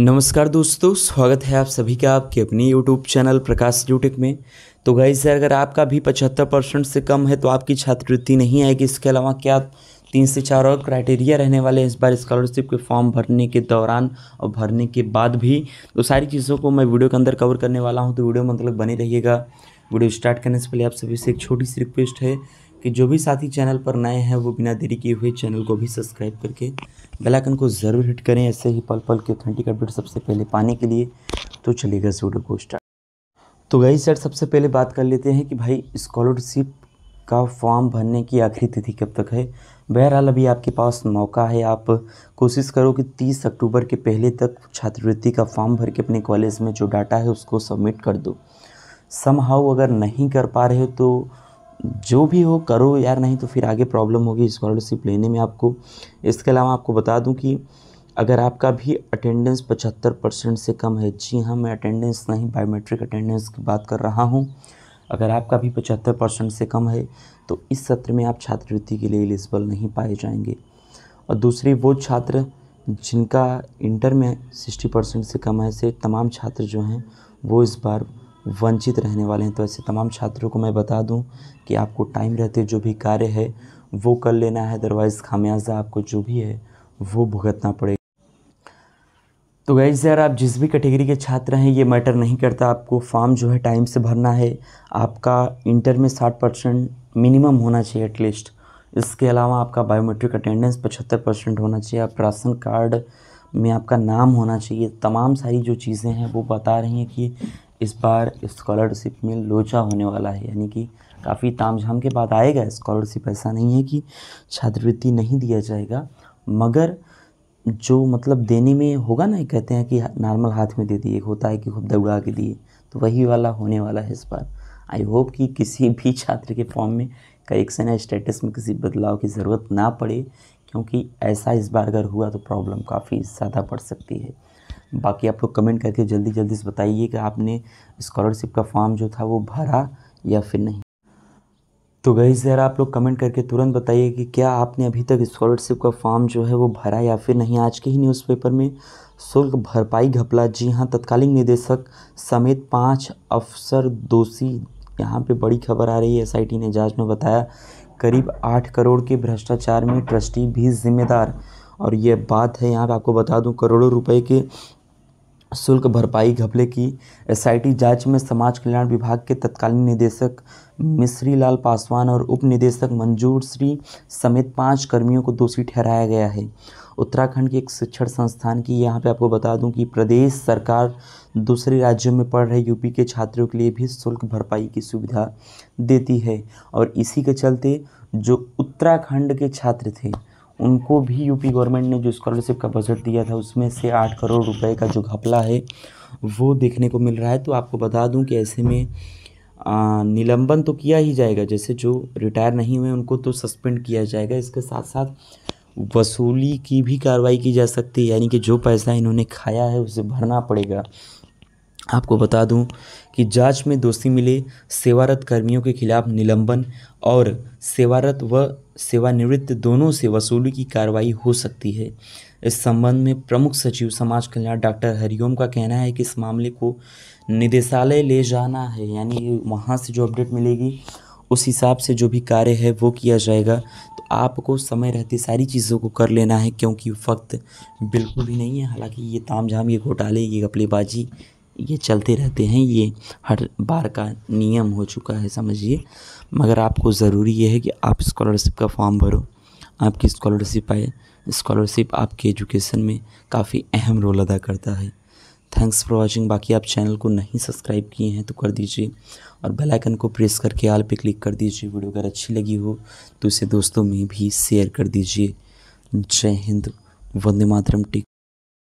नमस्कार दोस्तों स्वागत है आप सभी का आपके अपने यूट्यूब चैनल प्रकाश यूटेक में तो गई सर अगर आपका भी पचहत्तर परसेंट से कम है तो आपकी छात्रवृत्ति नहीं आएगी इसके अलावा क्या तीन से चार और क्राइटेरिया रहने वाले हैं इस बार स्कॉलरशिप के फॉर्म भरने के दौरान और भरने के बाद भी तो सारी चीज़ों को मैं वीडियो के अंदर कवर करने वाला हूँ तो वीडियो मतलब बने रहिएगा वीडियो स्टार्ट करने से पहले आप सभी से एक छोटी सी रिक्वेस्ट है कि जो भी साथी चैनल पर नए हैं वो बिना देरी किए हुए चैनल को भी सब्सक्राइब करके बेल आइकन को ज़रूर हिट करें ऐसे ही पल पल के ऑथेंटिक अपडेट सबसे पहले पाने के लिए तो चलेगा इस वीडियो को स्टार्ट तो गई सर सबसे पहले बात कर लेते हैं कि भाई स्कॉलरशिप का फॉर्म भरने की आखिरी तिथि कब तक है बहरहाल अभी आपके पास मौका है आप कोशिश करो कि 30 अक्टूबर के पहले तक छात्रवृत्ति का फॉर्म भर के अपने कॉलेज में जो डाटा है उसको सबमिट कर दो समहाउ अगर नहीं कर पा रहे हो तो जो भी हो करो यार नहीं तो फिर आगे प्रॉब्लम होगी स्कॉलरशिप लेने में आपको इसके अलावा आपको बता दूं कि अगर आपका भी अटेंडेंस पचहत्तर परसेंट से कम है जी हाँ मैं अटेंडेंस नहीं बायोमेट्रिक अटेंडेंस की बात कर रहा हूँ अगर आपका भी पचहत्तर परसेंट से कम है तो इस सत्र में आप छात्रवृत्ति के लिए एलिजिबल नहीं पाए जाएंगे और दूसरी वो छात्र जिनका इंटर में सिक्सटी परसेंट से कम है से तमाम छात्र जो हैं वो इस बार वंचित रहने वाले हैं तो ऐसे तमाम छात्रों को मैं बता दूं कि आपको टाइम रहते जो भी कार्य है वो कर लेना है अदरवाइज़ खामियाजा आपको जो भी है वो भुगतना पड़ेगा तो गैस यार आप जिस भी कैटेगरी के छात्र हैं ये मैटर नहीं करता आपको फॉर्म जो है टाइम से भरना है आपका इंटर में साठ परसेंट मिनिमम होना चाहिए एटलीस्ट इसके अलावा आपका बायोमेट्रिक अटेंडेंस पचहत्तर परसेंट होना चाहिए आपका राशन कार्ड में आपका नाम होना चाहिए तमाम सारी जो चीज़ें हैं वो बता रही हैं कि इस बार स्कॉलरशिप में लोचा होने वाला है यानी कि काफ़ी तामझाम के बाद आएगा स्कॉलरशिप ऐसा नहीं है कि छात्रवृत्ति नहीं दिया जाएगा मगर जो मतलब देने में होगा ना कहते हैं कि नॉर्मल हाथ में दे दिए होता है कि खूब दौड़ा के दिए तो वही वाला होने वाला है इस बार आई होप कि किसी भी छात्र के फॉर्म में करेक्शन या स्टेटस में किसी बदलाव की ज़रूरत ना पड़े क्योंकि ऐसा इस बार अगर हुआ तो प्रॉब्लम काफ़ी ज़्यादा बढ़ सकती है बाकी आप लोग कमेंट करके जल्दी जल्दी से बताइए कि आपने स्कॉलरशिप का फॉर्म जो था वो भरा या फिर नहीं तो गई ज़रा आप लोग कमेंट करके तुरंत बताइए कि क्या आपने अभी तक स्कॉलरशिप का फॉर्म जो है वो भरा या फिर नहीं आज के ही न्यूज़पेपर में शुल्क भरपाई घपला जी हाँ तत्कालीन निदेशक समेत पाँच अफसर दोषी यहाँ पे बड़ी खबर आ रही है एसआईटी ने जांच में बताया करीब आठ करोड़ के भ्रष्टाचार में ट्रस्टी भी जिम्मेदार और ये बात है यहाँ पे आपको बता दूँ करोड़ों रुपए के शुल्क भरपाई घपले की एसआईटी जांच में समाज कल्याण विभाग के तत्कालीन निदेशक मिश्री लाल पासवान और उप निदेशक मंजूर श्री समेत पांच कर्मियों को दोषी ठहराया गया है उत्तराखंड के एक शिक्षण संस्थान की यहाँ पे आपको बता दूं कि प्रदेश सरकार दूसरे राज्यों में पढ़ रहे यूपी के छात्रों के लिए भी शुल्क भरपाई की सुविधा देती है और इसी के चलते जो उत्तराखंड के छात्र थे उनको भी यूपी गवर्नमेंट ने जो स्कॉलरशिप का बजट दिया था उसमें से आठ करोड़ रुपए का जो घपला है वो देखने को मिल रहा है तो आपको बता दूं कि ऐसे में आ, निलंबन तो किया ही जाएगा जैसे जो रिटायर नहीं हुए उनको तो सस्पेंड किया जाएगा इसके साथ साथ वसूली की भी कार्रवाई की जा सकती है यानी कि जो पैसा इन्होंने खाया है उसे भरना पड़ेगा आपको बता दूं कि जांच में दोषी मिले सेवारत कर्मियों के खिलाफ निलंबन और सेवारत व सेवानिवृत्त दोनों से वसूली की कार्रवाई हो सकती है इस संबंध में प्रमुख सचिव समाज कल्याण डॉक्टर हरिओम का कहना है कि इस मामले को निदेशालय ले जाना है यानी वहाँ से जो अपडेट मिलेगी उस हिसाब से जो भी कार्य है वो किया जाएगा तो आपको समय रहते सारी चीज़ों को कर लेना है क्योंकि वक्त बिल्कुल भी नहीं है हालांकि ये झाम ये घोटाले ये गपलेबाजी ये चलते रहते हैं ये हर बार का नियम हो चुका है समझिए मगर आपको ज़रूरी ये है कि आप स्कॉलरशिप का फॉर्म भरो आपकी स्कॉलरशिप आए स्कॉलरशिप आपके एजुकेशन में काफ़ी अहम रोल अदा करता है थैंक्स फॉर वॉचिंग बाकी आप चैनल को नहीं सब्सक्राइब किए हैं तो कर दीजिए और बेल आइकन को प्रेस करके आल पे क्लिक कर दीजिए वीडियो अगर अच्छी लगी हो तो इसे दोस्तों में भी शेयर कर दीजिए जय हिंद वंदे मातरम टिक